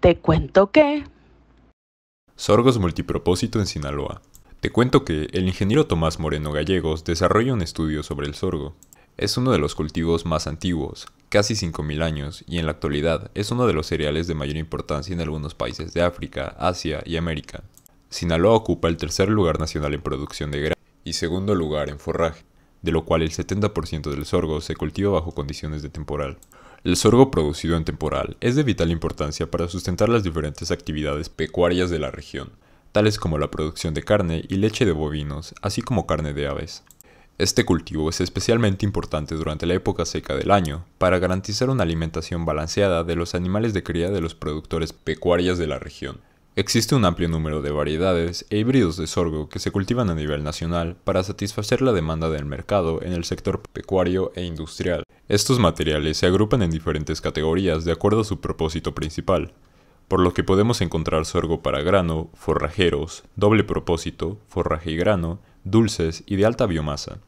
Te cuento que... Sorgos Multipropósito en Sinaloa. Te cuento que el ingeniero Tomás Moreno Gallegos desarrolla un estudio sobre el sorgo. Es uno de los cultivos más antiguos, casi 5.000 años, y en la actualidad es uno de los cereales de mayor importancia en algunos países de África, Asia y América. Sinaloa ocupa el tercer lugar nacional en producción de grano y segundo lugar en forraje, de lo cual el 70% del sorgo se cultiva bajo condiciones de temporal. El sorgo producido en temporal es de vital importancia para sustentar las diferentes actividades pecuarias de la región, tales como la producción de carne y leche de bovinos, así como carne de aves. Este cultivo es especialmente importante durante la época seca del año, para garantizar una alimentación balanceada de los animales de cría de los productores pecuarios de la región. Existe un amplio número de variedades e híbridos de sorgo que se cultivan a nivel nacional para satisfacer la demanda del mercado en el sector pecuario e industrial. Estos materiales se agrupan en diferentes categorías de acuerdo a su propósito principal, por lo que podemos encontrar sorgo para grano, forrajeros, doble propósito, forraje y grano, dulces y de alta biomasa.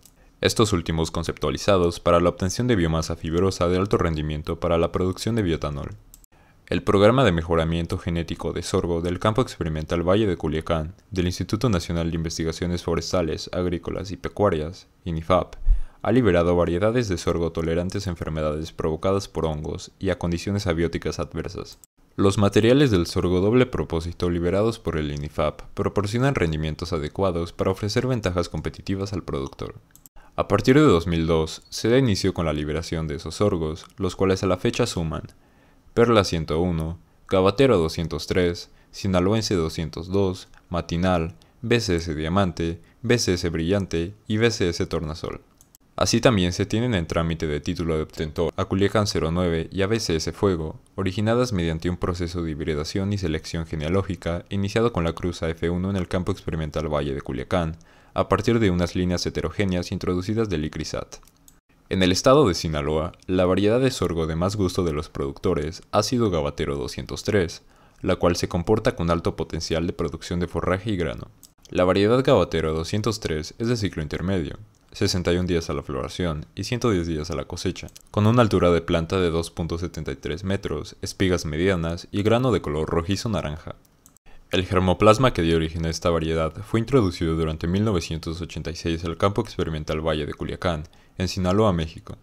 Estos últimos conceptualizados para la obtención de biomasa fibrosa de alto rendimiento para la producción de biotanol. El programa de mejoramiento genético de sorgo del campo experimental Valle de Culiacán del Instituto Nacional de Investigaciones Forestales, Agrícolas y Pecuarias, INIFAP, ha liberado variedades de sorgo tolerantes a enfermedades provocadas por hongos y a condiciones abióticas adversas. Los materiales del sorgo doble propósito liberados por el INIFAP proporcionan rendimientos adecuados para ofrecer ventajas competitivas al productor. A partir de 2002, se da inicio con la liberación de esos sorgos, los cuales a la fecha suman Perla 101, Cabatero 203, Sinaloense 202, Matinal, BCS Diamante, BCS Brillante y BCS Tornasol. Así también se tienen en trámite de título de obtentor a Culiacán 09 y a BCS Fuego, originadas mediante un proceso de hibridación y selección genealógica iniciado con la cruza F1 en el campo experimental Valle de Culiacán, a partir de unas líneas heterogéneas introducidas del ICRISAT. En el estado de Sinaloa, la variedad de sorgo de más gusto de los productores ha sido Gabatero 203, la cual se comporta con alto potencial de producción de forraje y grano. La variedad Gabatero 203 es de ciclo intermedio, 61 días a la floración y 110 días a la cosecha, con una altura de planta de 2.73 metros, espigas medianas y grano de color rojizo naranja. El germoplasma que dio origen a esta variedad fue introducido durante 1986 al campo experimental Valle de Culiacán, en Sinaloa, México,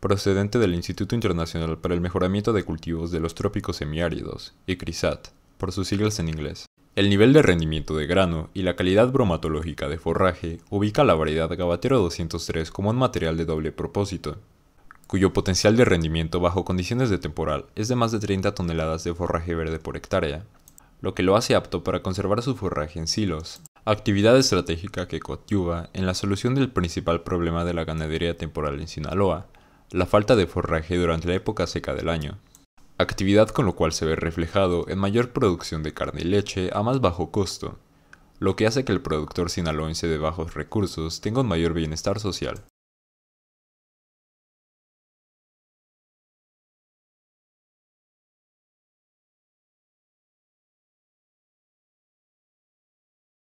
procedente del Instituto Internacional para el Mejoramiento de Cultivos de los Trópicos Semiáridos, ICRISAT, por sus siglas en inglés. El nivel de rendimiento de grano y la calidad bromatológica de forraje ubica a la variedad Gabatero 203 como un material de doble propósito, cuyo potencial de rendimiento bajo condiciones de temporal es de más de 30 toneladas de forraje verde por hectárea, lo que lo hace apto para conservar su forraje en silos, actividad estratégica que coadyuva en la solución del principal problema de la ganadería temporal en Sinaloa, la falta de forraje durante la época seca del año. Actividad con lo cual se ve reflejado en mayor producción de carne y leche a más bajo costo, lo que hace que el productor sinaloense de bajos recursos tenga un mayor bienestar social.